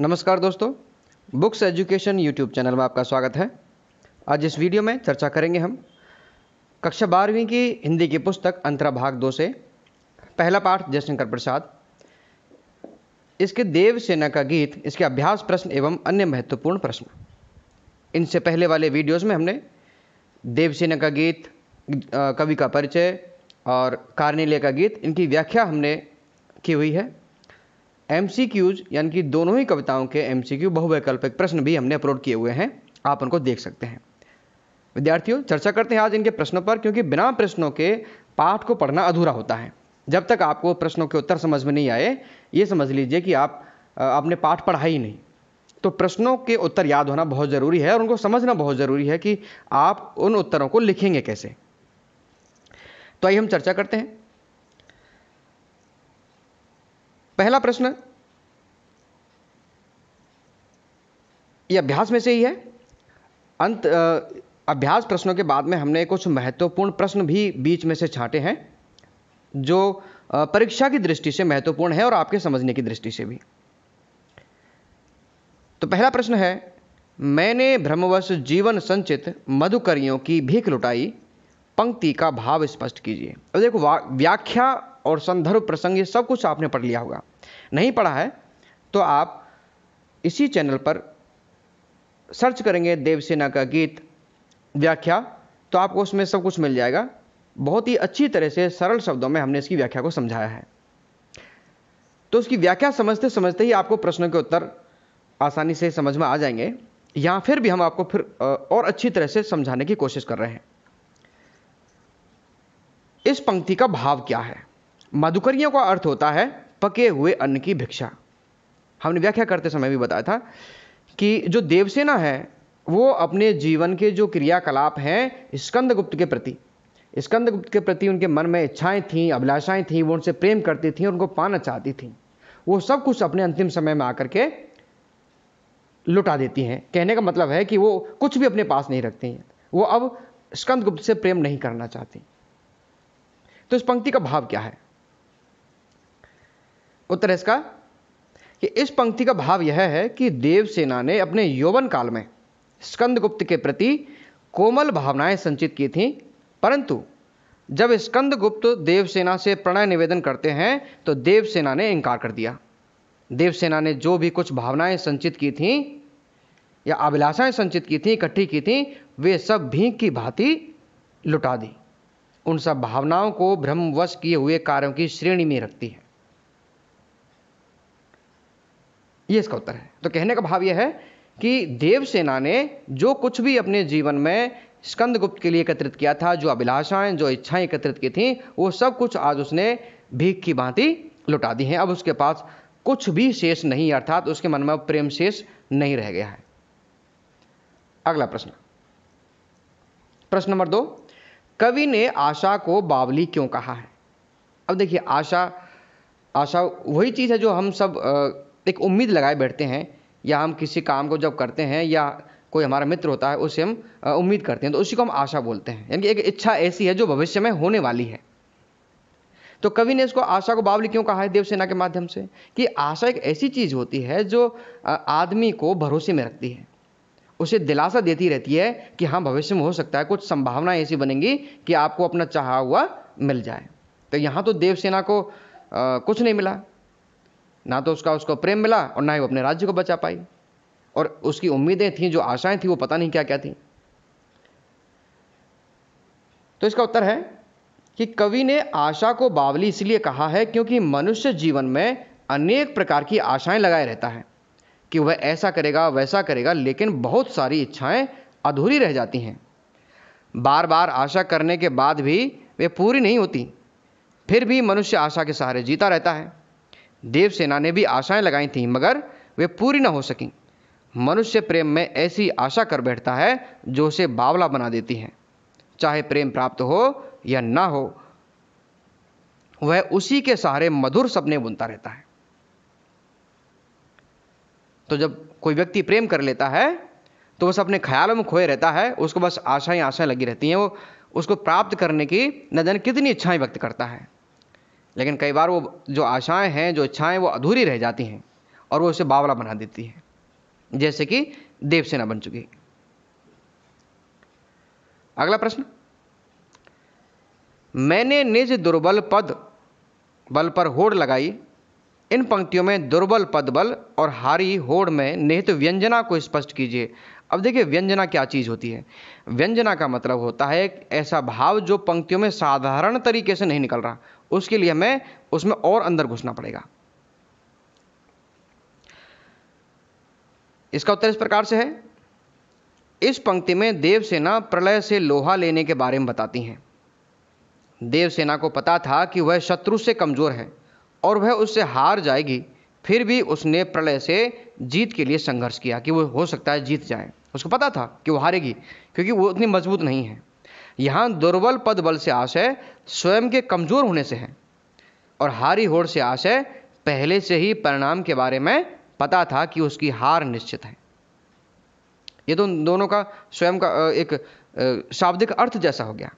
नमस्कार दोस्तों books education YouTube channel में आपका स्वागत है आज इस वीडियो में चर्चा करेंगे हम कक्षा बारहवीं की हिंदी की पुस्तक अंतरा भाग दो से पहला पाठ जयशंकर प्रसाद इसके देव सेना का गीत इसके अभ्यास प्रश्न एवं अन्य महत्वपूर्ण प्रश्न इनसे पहले वाले वीडियोस में हमने देव सेना का गीत कवि का परिचय और कार्निले का गीत इनकी व्याख्या हमने की हुई है एम यानी कि दोनों ही कविताओं के एम बहुवैकल्पिक प्रश्न भी हमने अपलोड किए हुए हैं आप उनको देख सकते हैं विद्यार्थियों चर्चा करते हैं आज इनके प्रश्नों पर क्योंकि बिना प्रश्नों के पाठ को पढ़ना अधूरा होता है जब तक आपको प्रश्नों के उत्तर समझ में नहीं आए ये समझ लीजिए कि आप आपने पाठ पढ़ा ही नहीं तो प्रश्नों के उत्तर याद होना बहुत ज़रूरी है और उनको समझना बहुत ज़रूरी है कि आप उन उत्तरों को लिखेंगे कैसे तो आइए हम चर्चा करते हैं पहला प्रश्न ये अभ्यास में से ही है अंत अभ्यास प्रश्नों के बाद में हमने कुछ महत्वपूर्ण प्रश्न भी बीच में से छांटे हैं जो परीक्षा की दृष्टि से महत्वपूर्ण है और आपके समझने की दृष्टि से भी तो पहला प्रश्न है मैंने भ्रमवश जीवन संचित मधुकरियों की भीख लुटाई पंक्ति का भाव स्पष्ट कीजिए अब देखो व्याख्या और संदर्भ प्रसंग ये सब कुछ आपने पढ़ लिया होगा नहीं पढ़ा है तो आप इसी चैनल पर सर्च करेंगे देवसेना का गीत व्याख्या तो आपको उसमें सब कुछ मिल जाएगा बहुत ही अच्छी तरह से सरल शब्दों में हमने इसकी व्याख्या को समझाया है तो उसकी व्याख्या समझते समझते ही आपको प्रश्नों के उत्तर आसानी से समझ में आ जाएंगे या फिर भी हम आपको फिर और अच्छी तरह से समझाने की कोशिश कर रहे हैं इस पंक्ति का भाव क्या है मधुकरियों का अर्थ होता है पके हुए अन्न की भिक्षा हमने व्याख्या करते समय भी बताया था कि जो देवसेना है वो अपने जीवन के जो क्रियाकलाप हैं स्कंदगुप्त के प्रति स्कंदगुप्त के प्रति उनके मन में इच्छाएं थीं अभिलाषाएं थीं वो उनसे प्रेम करती थीं उनको पाना चाहती थीं वो सब कुछ अपने अंतिम समय में आकर के लुटा देती हैं कहने का मतलब है कि वो कुछ भी अपने पास नहीं रखती हैं वो अब स्कंदगुप्त से प्रेम नहीं करना चाहती तो इस पंक्ति का भाव क्या है उत्तर है इसका कि इस पंक्ति का भाव यह है कि देवसेना ने अपने यौवन काल में स्कंदगुप्त के प्रति कोमल भावनाएं संचित की थीं परंतु जब स्कंदगुप्त देवसेना से प्रणय निवेदन करते हैं तो देवसेना ने इनकार कर दिया देवसेना ने जो भी कुछ भावनाएं संचित की थीं या अभिलाषाएं संचित की थीं इकट्ठी की थीं वे सब भीख की भांति लुटा दी उन सब भावनाओं को भ्रमवश किए हुए कार्यों की श्रेणी में रखती है ये इसका उत्तर है तो कहने का भाव यह है कि देवसेना ने जो कुछ भी अपने जीवन में स्कंदगुप्त के लिए एकत्रित किया था जो अभिलाषाएं जो इच्छाएं एकत्रित की थी वो सब कुछ आज उसने भीख की भांति लुटा दी हैं अब उसके पास कुछ भी शेष नहीं अर्थात उसके मन में प्रेम शेष नहीं रह गया है अगला प्रश्न प्रश्न नंबर दो कवि ने आशा को बावली क्यों कहा है अब देखिए आशा आशा वही चीज़ है जो हम सब एक उम्मीद लगाए बैठते हैं या हम किसी काम को जब करते हैं या कोई हमारा मित्र होता है उसे हम उम्मीद करते हैं तो उसी को हम आशा बोलते हैं यानी कि एक इच्छा ऐसी है जो भविष्य में होने वाली है तो कवि ने इसको आशा को बावली क्यों कहा है देवसेना के माध्यम से कि आशा एक ऐसी चीज़ होती है जो आदमी को भरोसे में रखती है उसे दिलासा देती रहती है कि हाँ भविष्य में हो सकता है कुछ संभावनाएं ऐसी बनेंगी कि आपको अपना चाहा हुआ मिल जाए तो यहाँ तो देवसेना को आ, कुछ नहीं मिला ना तो उसका उसको प्रेम मिला और ना ही वो अपने राज्य को बचा पाई और उसकी उम्मीदें थी जो आशाएं थी वो पता नहीं क्या क्या थी तो इसका उत्तर है कि कवि ने आशा को बावली इसलिए कहा है क्योंकि मनुष्य जीवन में अनेक प्रकार की आशाएं लगाए रहता है कि वह ऐसा करेगा वैसा करेगा लेकिन बहुत सारी इच्छाएं अधूरी रह जाती हैं बार बार आशा करने के बाद भी वे पूरी नहीं होती फिर भी मनुष्य आशा के सहारे जीता रहता है देवसेना ने भी आशाएं लगाई थीं मगर वे पूरी न हो सकी मनुष्य प्रेम में ऐसी आशा कर बैठता है जो उसे बावला बना देती है चाहे प्रेम प्राप्त हो या ना हो वह उसी के सहारे मधुर सपने बुनता रहता है तो जब कोई व्यक्ति प्रेम कर लेता है तो वह अपने ख्यालों में खोए रहता है उसको बस आशाएं आशाएं लगी रहती हैं वो उसको प्राप्त करने की न जाने कितनी इच्छाएं व्यक्त करता है लेकिन कई बार वो जो आशाएं हैं जो इच्छाएं वो अधूरी रह जाती हैं और वो उसे बावला बना देती है जैसे कि देवसेना बन चुकी अगला प्रश्न मैंने निज दुर्बल पद बल पर होड़ लगाई इन पंक्तियों में दुर्बल पद बल और हारी होड़ में निहित व्यंजना को स्पष्ट कीजिए अब देखिए व्यंजना क्या चीज़ होती है व्यंजना का मतलब होता है ऐसा भाव जो पंक्तियों में साधारण तरीके से नहीं निकल रहा उसके लिए हमें उसमें और अंदर घुसना पड़ेगा इसका उत्तर इस प्रकार से है इस पंक्ति में देवसेना प्रलय से लोहा लेने के बारे में बताती हैं देवसेना को पता था कि वह शत्रु से कमजोर है और वह उससे हार जाएगी फिर भी उसने प्रलय से जीत के लिए संघर्ष किया कि वो हो सकता है जीत जाए उसको पता था कि वो हारेगी क्योंकि वो उतनी मजबूत नहीं है यहाँ दुर्बल पद बल से आशय स्वयं के कमजोर होने से है और हारी होड़ से आशय पहले से ही परिणाम के बारे में पता था कि उसकी हार निश्चित है ये तो दोनों का स्वयं का एक शाब्दिक अर्थ जैसा हो गया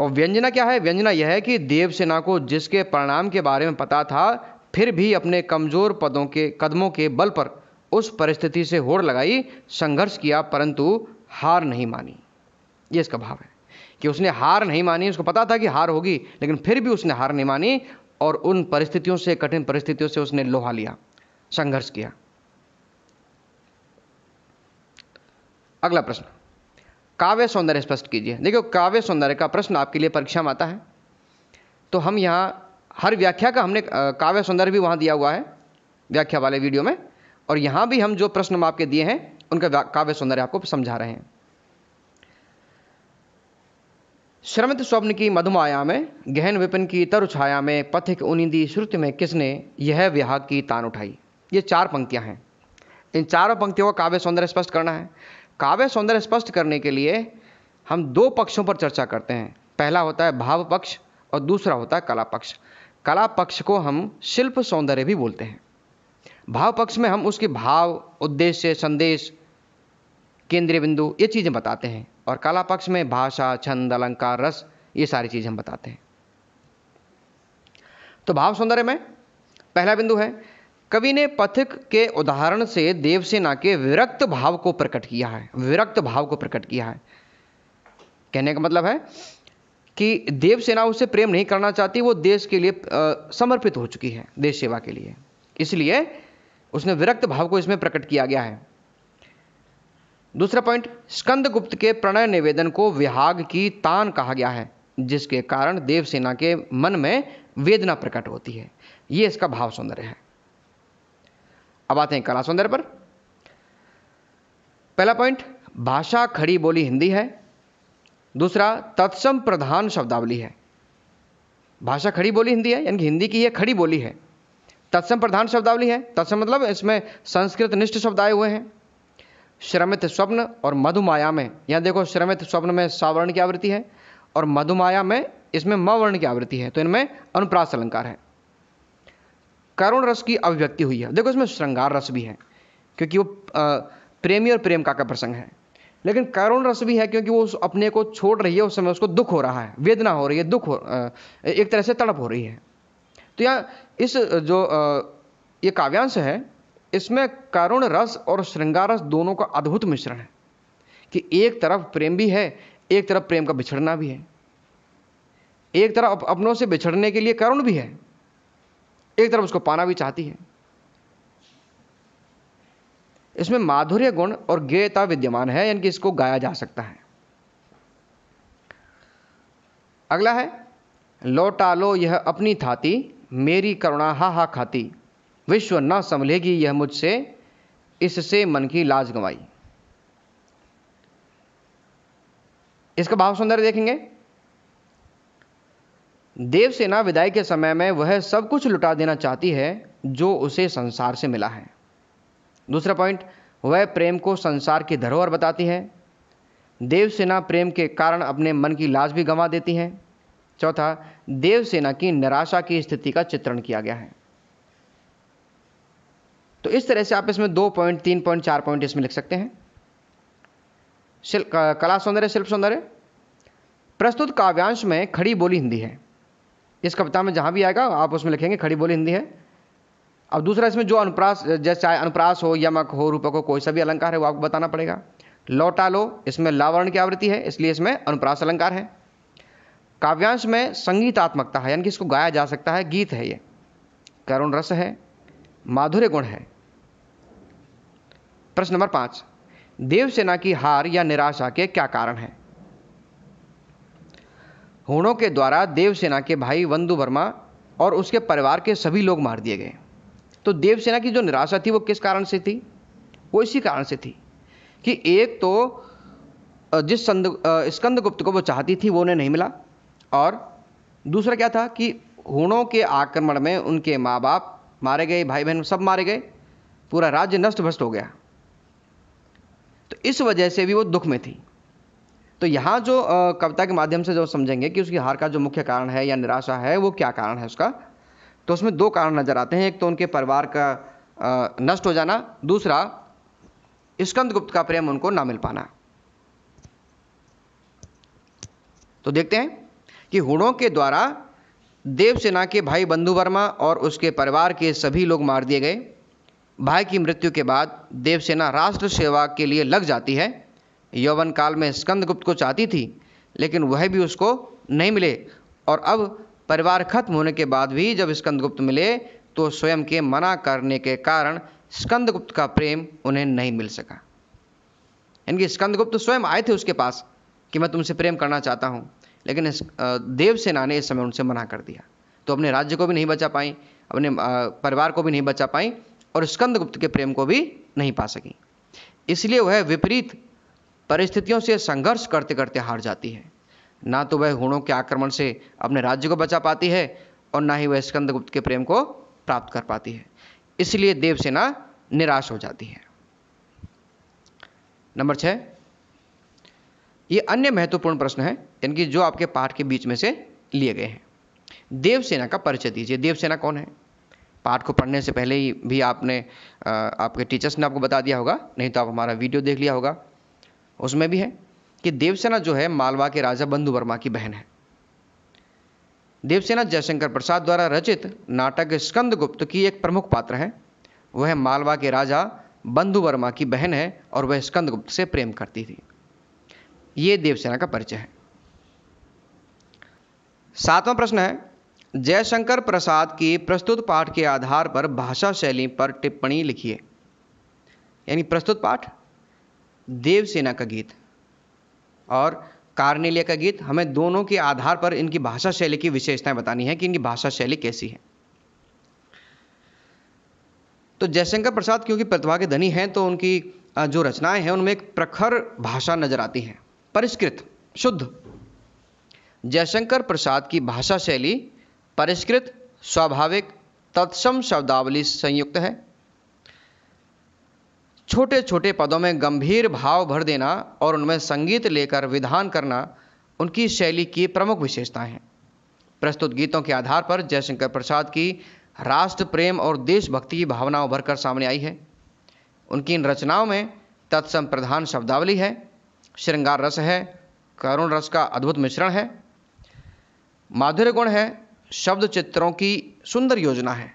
और व्यंजना क्या है व्यंजना यह है कि देवसेना को जिसके परिणाम के बारे में पता था फिर भी अपने कमजोर पदों के कदमों के बल पर उस परिस्थिति से होड़ लगाई संघर्ष किया परंतु हार नहीं मानी ये इसका भाव है कि उसने हार नहीं मानी उसको पता था कि हार होगी लेकिन फिर भी उसने हार नहीं मानी और उन परिस्थितियों से कठिन परिस्थितियों से उसने लोहा लिया संघर्ष किया अगला प्रश्न काव्य सौंदर्य स्पष्ट कीजिए देखियो काव्य सौंदर्य का प्रश्न आपके लिए परीक्षा में आता है तो हम यहां हर व्याख्या का हमने काव्य सौंदर्य भी वहां दिया हुआ है व्याख्या वाले वीडियो में और यहां भी हम जो प्रश्न हम आपके दिए हैं उनका काव्य सौंदर्य आपको समझा रहे हैं श्रमित स्वप्न की मधुमाया में गहन विपिन की तरु छाया में पथिक उनिंदी श्रुति में किसने यह विहा की तान उठाई ये चार पंक्तियां हैं इन चारों पंक्तियों का काव्य सौंदर्य स्पष्ट करना है काव्य सौंदर्य स्पष्ट करने के लिए हम दो पक्षों पर चर्चा करते हैं पहला होता है भाव पक्ष और दूसरा होता है कला पक्ष कला पक्ष को हम शिल्प सौंदर्य भी बोलते हैं भाव पक्ष में हम उसके भाव उद्देश्य संदेश केंद्रीय बिंदु ये चीज़ें बताते हैं और कला पक्ष में भाषा छंद अलंकार रस ये सारी चीजें हम बताते हैं तो भाव सौंदर्य में पहला बिंदु है कवि ने पथिक के उदाहरण से देवसेना के विरक्त भाव को प्रकट किया है विरक्त भाव को प्रकट किया है कहने का मतलब है कि देवसेना उससे प्रेम नहीं करना चाहती वो देश के लिए समर्पित हो चुकी है देश सेवा के लिए इसलिए उसने विरक्त भाव को इसमें प्रकट किया गया है दूसरा पॉइंट स्कंद गुप्त के प्रणय निवेदन को विहाग की तान कहा गया है जिसके कारण देवसेना के मन में वेदना प्रकट होती है यह इसका भाव सौंदर्य है अब आते हैं कला सौंदर्य पर पहला पॉइंट भाषा खड़ी बोली हिंदी है दूसरा तत्सम प्रधान शब्दावली है भाषा खड़ी बोली हिंदी है यानी हिंदी की यह खड़ी बोली है तत्सम प्रधान शब्दावली है तत्सम मतलब इसमें संस्कृत निष्ठ शब्द आए हुए हैं श्रमित स्वप्न और मधुमाया में यहाँ देखो श्रमित स्वप्न में सावर्ण की आवृत्ति है और मधुमाया में इसमें मवर्ण की आवृत्ति है तो इनमें अनुप्रास अलंकार है करुण रस की अभिव्यक्ति हुई है देखो इसमें श्रृंगार रस भी है क्योंकि वो प्रेमी और प्रेम का का प्रसंग है लेकिन करुण रस भी है क्योंकि वो उस अपने को छोड़ रही है उस समय उसको दुख हो रहा है वेदना हो रही है दुख हो एक तरह से तड़प हो रही है तो यहाँ इस जो ये काव्यांश है इसमें करुण रस और श्रृंगार रस दोनों का अद्भुत मिश्रण है कि एक तरफ प्रेम भी है एक तरफ प्रेम का बिछड़ना भी है एक तरफ अपनों से बिछड़ने के लिए करुण भी है एक तरफ उसको पाना भी चाहती है इसमें माधुर्य गुण और गेयता विद्यमान है यानी कि इसको गाया जा सकता है अगला है लौटा लो यह अपनी थाती मेरी करुणा हा हा खाती विश्व न संभलेगी यह मुझसे इससे मन की लाज गंवाई इसका भाव सुंदर देखेंगे देवसेना विदाई के समय में वह सब कुछ लुटा देना चाहती है जो उसे संसार से मिला है दूसरा पॉइंट वह प्रेम को संसार की धरोहर बताती है देवसेना प्रेम के कारण अपने मन की लाज भी गंवा देती हैं चौथा देवसेना की निराशा की स्थिति का चित्रण किया गया है तो इस तरह से आप इसमें दो पॉइंट तीन पॉइंट चार पॉइंट इसमें लिख सकते हैं कला सौंदर्य शिल्प सौंदर्य प्रस्तुत काव्यांश में खड़ी बोली हिंदी है इस कविता में जहां भी आएगा आप उसमें लिखेंगे खड़ी बोली हिंदी है अब दूसरा इसमें जो अनुप्रास जैसे चाहे अनुप्रास हो यमक हो रूपक हो कोई सा भी अलंकार है वो आपको बताना पड़ेगा लौटा लो इसमें लावरण की आवृत्ति है इसलिए इसमें अनुप्रास अलंकार है काव्यांश में संगीतात्मकता है यानी कि इसको गाया जा सकता है गीत है ये करुण रस है माधुर्य गुण है प्रश्न नंबर पांच देवसेना की हार या निराशा के क्या कारण है हुणों के द्वारा देवसेना के भाई वंदु वर्मा और उसके परिवार के सभी लोग मार दिए गए तो देवसेना की जो निराशा थी वो किस कारण से थी वो इसी कारण से थी कि एक तो जिस गुप्त को वो चाहती थी वो उन्हें नहीं मिला और दूसरा क्या था कि हुणों के आक्रमण में उनके माँ बाप मारे गए भाई बहन सब मारे गए पूरा राज्य नष्ट भ्रष्ट हो गया तो इस वजह से भी वो दुख में थी तो यहाँ जो कविता के माध्यम से जो समझेंगे कि उसकी हार का जो मुख्य कारण है या निराशा है वो क्या कारण है उसका तो उसमें दो कारण नजर आते हैं एक तो उनके परिवार का नष्ट हो जाना दूसरा स्कंद गुप्त का प्रेम उनको ना मिल पाना तो देखते हैं कि हुड़ों के द्वारा देवसेना के भाई बंधु वर्मा और उसके परिवार के सभी लोग मार दिए गए भाई की मृत्यु के बाद देवसेना राष्ट्र सेवा के लिए लग जाती है यौवन काल में स्कंदगुप्त को चाहती थी लेकिन वह भी उसको नहीं मिले और अब परिवार खत्म होने के बाद भी जब स्कंदगुप्त मिले तो स्वयं के मना करने के कारण स्कंदगुप्त का प्रेम उन्हें नहीं मिल सका यानी कि स्कंदगुप्त स्वयं आए थे उसके पास कि मैं तुमसे प्रेम करना चाहता हूँ लेकिन देवसेना ने इस समय उनसे मना कर दिया तो अपने राज्य को भी नहीं बचा पाई अपने परिवार को भी नहीं बचा पाई और स्कंदगुप्त के प्रेम को भी नहीं पा सकी इसलिए वह विपरीत परिस्थितियों से संघर्ष करते करते हार जाती है ना तो वह हुणों के आक्रमण से अपने राज्य को बचा पाती है और ना ही वह स्कंदगुप्त के प्रेम को प्राप्त कर पाती है इसलिए देवसेना निराश हो जाती है नंबर छः ये अन्य महत्वपूर्ण प्रश्न है यानी कि जो आपके पाठ के बीच में से लिए गए हैं देवसेना का परिचय दीजिए देवसेना कौन है पाठ को पढ़ने से पहले ही भी आपने आपके टीचर्स ने आपको बता दिया होगा नहीं तो आप हमारा वीडियो देख लिया होगा उसमें भी है कि देवसेना जो है मालवा के राजा बंधु वर्मा की बहन है देवसेना जयशंकर प्रसाद द्वारा रचित नाटक स्कंदगुप्त की एक प्रमुख पात्र है वह मालवा के राजा बंधु वर्मा की बहन है और वह स्कंदगुप्त से प्रेम करती थी ये देवसेना का परिचय है सातवां प्रश्न है जयशंकर प्रसाद की प्रस्तुत पाठ के आधार पर भाषा शैली पर टिप्पणी लिखिए यानी प्रस्तुत पाठ देवसेना का गीत और कार्नेलिया का गीत हमें दोनों के आधार पर इनकी भाषा शैली की विशेषताएं बतानी है कि इनकी भाषा शैली कैसी है तो जयशंकर प्रसाद क्योंकि प्रतिभा के धनी हैं तो उनकी जो रचनाएं हैं उनमें एक प्रखर भाषा नजर आती है परिष्कृत शुद्ध जयशंकर प्रसाद की भाषा शैली परिष्कृत स्वाभाविक तत्सम शब्दावली संयुक्त है छोटे छोटे पदों में गंभीर भाव भर देना और उनमें संगीत लेकर विधान करना उनकी शैली की प्रमुख विशेषताएं हैं प्रस्तुत गीतों के आधार पर जयशंकर प्रसाद की राष्ट्र प्रेम और देशभक्ति की भावना उभर कर सामने आई है उनकी इन रचनाओं में तत्सम प्रधान शब्दावली है श्रृंगार रस है करुण रस का अद्भुत मिश्रण है माधुर्य गुण है शब्द चित्रों की सुंदर योजना है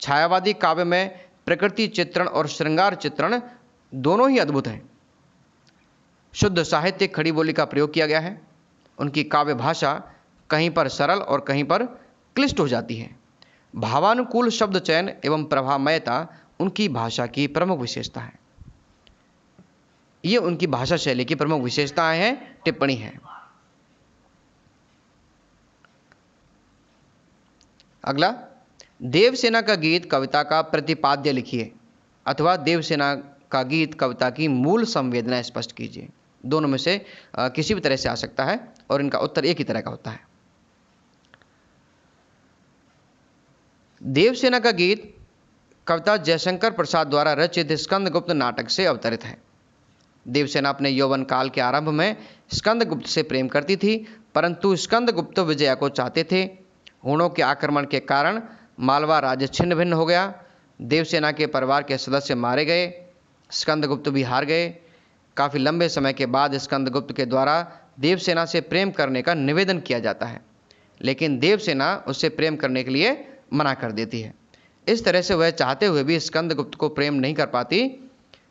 छायावादी काव्य में प्रकृति चित्रण और श्रृंगार चित्रण दोनों ही अद्भुत हैं शुद्ध साहित्य खड़ी बोली का प्रयोग किया गया है उनकी काव्य भाषा कहीं पर सरल और कहीं पर क्लिष्ट हो जाती है भावानुकूल शब्द चयन एवं प्रभामयता उनकी भाषा की प्रमुख विशेषता है ये उनकी भाषा शैली की प्रमुख विशेषताएं हैं टिप्पणी है अगला देवसेना का गीत कविता का प्रतिपाद्य लिखिए अथवा देवसेना का गीत कविता की मूल संवेदना स्पष्ट कीजिए दोनों में से आ, किसी भी तरह से आ सकता है और इनका उत्तर एक ही तरह का होता है देवसेना का गीत कविता जयशंकर प्रसाद द्वारा रचित स्कंदगुप्त नाटक से अवतरित है देवसेना अपने यौवन काल के आरंभ में स्कंदगुप्त से प्रेम करती थी परंतु स्कंदगुप्त विजया को चाहते थे हुणों के आक्रमण के कारण मालवा राज्य छिन्न भिन्न हो गया देवसेना के परिवार के सदस्य मारे गए स्कंदगुप्त भी हार गए काफ़ी लंबे समय के बाद स्कंदगुप्त के द्वारा देवसेना से प्रेम करने का निवेदन किया जाता है लेकिन देवसेना उससे प्रेम करने के लिए मना कर देती है इस तरह से वह चाहते हुए भी स्कंदगुप्त को प्रेम नहीं कर पाती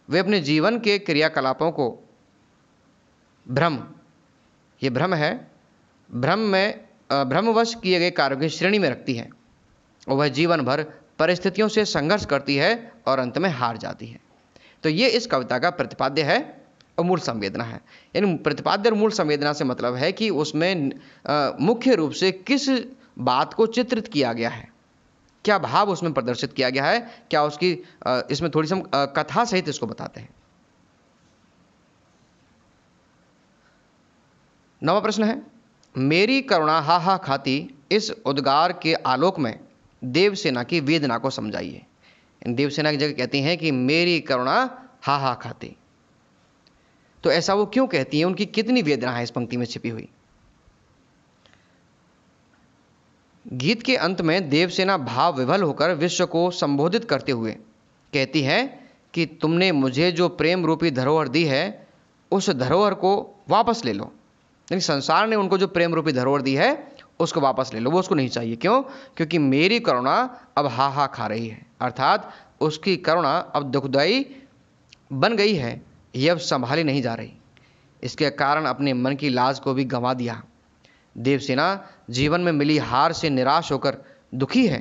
वे अपने जीवन के क्रियाकलापों को भ्रम ये भ्रम है भ्रम में भ्रमवश किए गए कार्यों की श्रेणी में रखती है और वह जीवन भर परिस्थितियों से संघर्ष करती है और अंत में हार जाती है तो ये इस कविता का प्रतिपाद्य है और मूल संवेदना है इन प्रतिपाद्य और मूल संवेदना से मतलब है कि उसमें मुख्य रूप से किस बात को चित्रित किया गया है क्या भाव उसमें प्रदर्शित किया गया है क्या उसकी इसमें थोड़ी सी हम कथा सहित इसको बताते हैं नवा प्रश्न है मेरी करुणा हा हा खाती इस उद्गार के आलोक में देवसेना की वेदना को समझाइए देवसेना की जगह कहती हैं कि मेरी करुणा हा हा खाती तो ऐसा वो क्यों कहती है उनकी कितनी वेदना है इस पंक्ति में छिपी हुई गीत के अंत में देवसेना भाव विभल होकर विश्व को संबोधित करते हुए कहती है कि तुमने मुझे जो प्रेम रूपी धरोहर दी है उस धरोहर को वापस ले लो यानी संसार ने उनको जो प्रेम रूपी धरोहर दी है उसको वापस ले लो वो उसको नहीं चाहिए क्यों क्योंकि मेरी करुणा अब हाहा खा रही है अर्थात उसकी करुणा अब दुखदायी बन गई है यह अब संभाली नहीं जा रही इसके कारण अपने मन की लाज को भी गंवा दिया देवसेना जीवन में मिली हार से निराश होकर दुखी है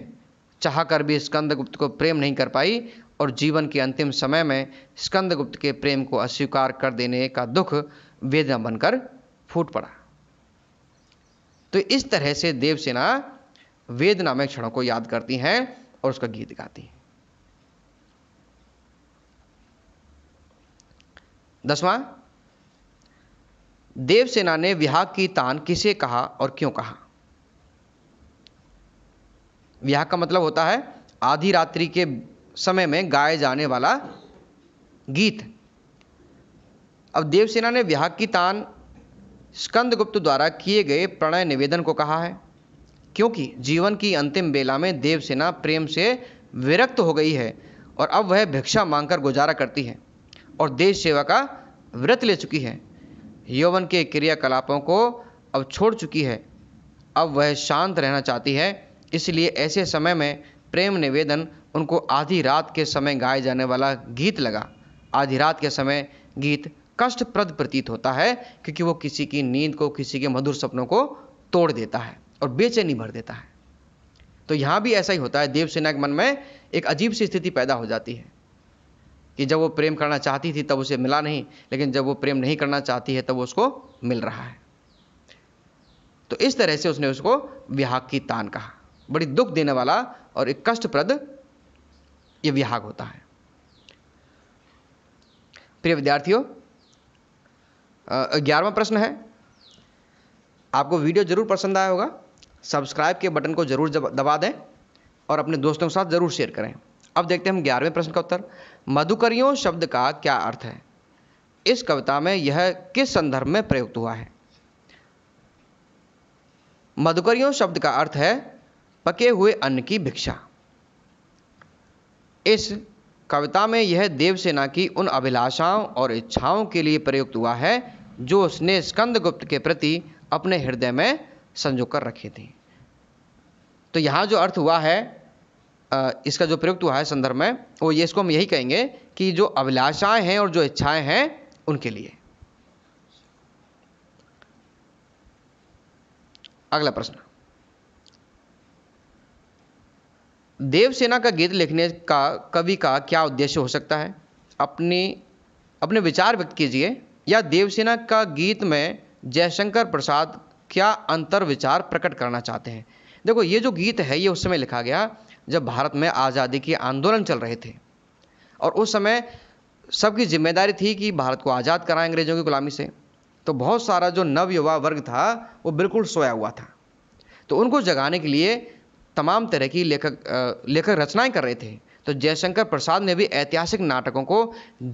चाहकर भी स्कंदगुप्त को प्रेम नहीं कर पाई और जीवन के अंतिम समय में स्कंदगुप्त के प्रेम को अस्वीकार कर देने का दुख वेदना बनकर फूट पड़ा तो इस तरह से देवसेना वेदना में क्षणों को याद करती हैं और उसका गीत गाती है दसवां देवसेना ने विहाग की तान किसे कहा और क्यों कहा विहाग का मतलब होता है आधी रात्रि के समय में गाए जाने वाला गीत अब देवसेना ने विहाग की तान स्कंदगुप्त द्वारा किए गए प्रणय निवेदन को कहा है क्योंकि जीवन की अंतिम बेला में देवसेना प्रेम से विरक्त हो गई है और अब वह भिक्षा मांगकर गुजारा करती है और देश सेवा का व्रत ले चुकी है यौवन के क्रियाकलापों को अब छोड़ चुकी है अब वह शांत रहना चाहती है इसलिए ऐसे समय में प्रेम निवेदन उनको आधी रात के समय गाए जाने वाला गीत लगा आधी रात के समय गीत कष्टप्रद प्रतीत होता है क्योंकि वो किसी की नींद को किसी के मधुर सपनों को तोड़ देता है और बेचैनी भर देता है तो यहाँ भी ऐसा ही होता है देवसेना के मन में एक अजीब सी स्थिति पैदा हो जाती है कि जब वो प्रेम करना चाहती थी तब उसे मिला नहीं लेकिन जब वो प्रेम नहीं करना चाहती है तब उसको मिल रहा है तो इस तरह से उसने उसको विहाग की तान कहा बड़ी दुख देने वाला और एक कष्टप्रद ये विहाग होता है प्रिय विद्यार्थियों ग्यारहवा प्रश्न है आपको वीडियो जरूर पसंद आया होगा सब्सक्राइब के बटन को जरूर दबा दें और अपने दोस्तों के साथ जरूर शेयर करें अब देखते हैं हम ग्यारहवें प्रश्न का उत्तर मधुकरियों शब्द का क्या अर्थ है इस कविता में यह किस संदर्भ में प्रयुक्त हुआ है मधुकरियों शब्द का अर्थ है पके हुए अन्न की भिक्षा इस कविता में यह देवसेना की उन अभिलाषाओं और इच्छाओं के लिए प्रयुक्त हुआ है जो उसने स्कंदगुप्त के प्रति अपने हृदय में संजो कर रखी थी तो यहां जो अर्थ हुआ है इसका जो प्रयुक्त हुआ है संदर्भ में वो ये इसको हम यही कहेंगे कि जो अभिलाषाएं हैं और जो इच्छाएं हैं उनके लिए अगला प्रश्न देवसेना का गीत लिखने का कवि का क्या उद्देश्य हो सकता है अपने अपने विचार व्यक्त कीजिए या देवसेना का गीत में जयशंकर प्रसाद क्या अंतर विचार प्रकट करना चाहते हैं देखो ये जो गीत है ये उस समय लिखा गया जब भारत में आज़ादी के आंदोलन चल रहे थे और उस समय सबकी जिम्मेदारी थी कि भारत को आज़ाद कराएं अंग्रेज़ों की गुलामी से तो बहुत सारा जो नव युवा वर्ग था वो बिल्कुल सोया हुआ था तो उनको जगाने के लिए तमाम तरह की लेखक लेखक रचनाएं कर रहे थे तो जयशंकर प्रसाद ने भी ऐतिहासिक नाटकों को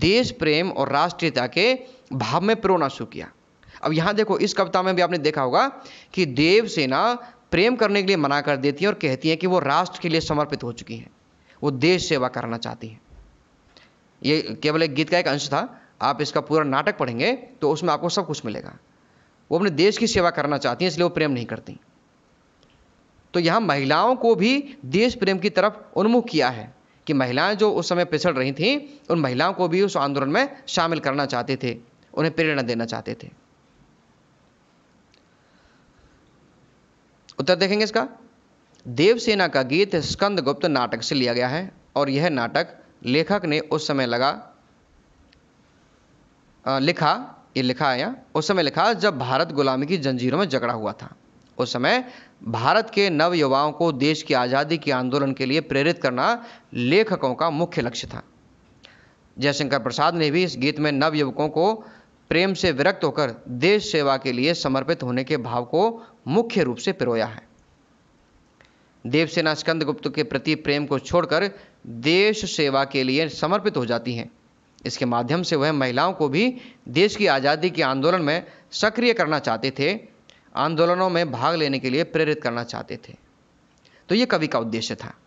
देश प्रेम और राष्ट्रीयता के भाव में पिरोना शुरू किया अब यहाँ देखो इस कविता में भी आपने देखा होगा कि देवसेना प्रेम करने के लिए मना कर देती हैं और कहती हैं कि वो राष्ट्र के लिए समर्पित हो चुकी हैं वो देश सेवा करना चाहती हैं ये केवल एक गीत का एक अंश था आप इसका पूरा नाटक पढ़ेंगे तो उसमें आपको सब कुछ मिलेगा वो अपने देश की सेवा करना चाहती हैं इसलिए वो प्रेम नहीं करती तो यहाँ महिलाओं को भी देश प्रेम की तरफ उन्मुख किया है कि महिलाएं जो उस समय पिछड़ रही थीं उन महिलाओं को भी उस आंदोलन में शामिल करना चाहते थे उन्हें प्रेरणा देना चाहते थे उत्तर देखेंगे इसका देवसेना का गीत स्कंद गुप्त नाटक से लिया गया है और यह नाटक लेखक ने उस समय लगा आ, लिखा ये लिखा है उस समय लिखा जब भारत गुलामी की जंजीरों में जकड़ा हुआ था उस समय भारत के नव युवाओं को देश की आज़ादी के आंदोलन के लिए प्रेरित करना लेखकों का मुख्य लक्ष्य था जयशंकर प्रसाद ने भी इस गीत में नव युवकों को प्रेम से विरक्त होकर देश सेवा के लिए समर्पित होने के भाव को मुख्य रूप से पिरोया है देवसेना स्कंद गुप्त के प्रति प्रेम को छोड़कर देश सेवा के लिए समर्पित हो जाती हैं इसके माध्यम से वह महिलाओं को भी देश की आज़ादी के आंदोलन में सक्रिय करना चाहते थे आंदोलनों में भाग लेने के लिए प्रेरित करना चाहते थे तो ये कवि का उद्देश्य था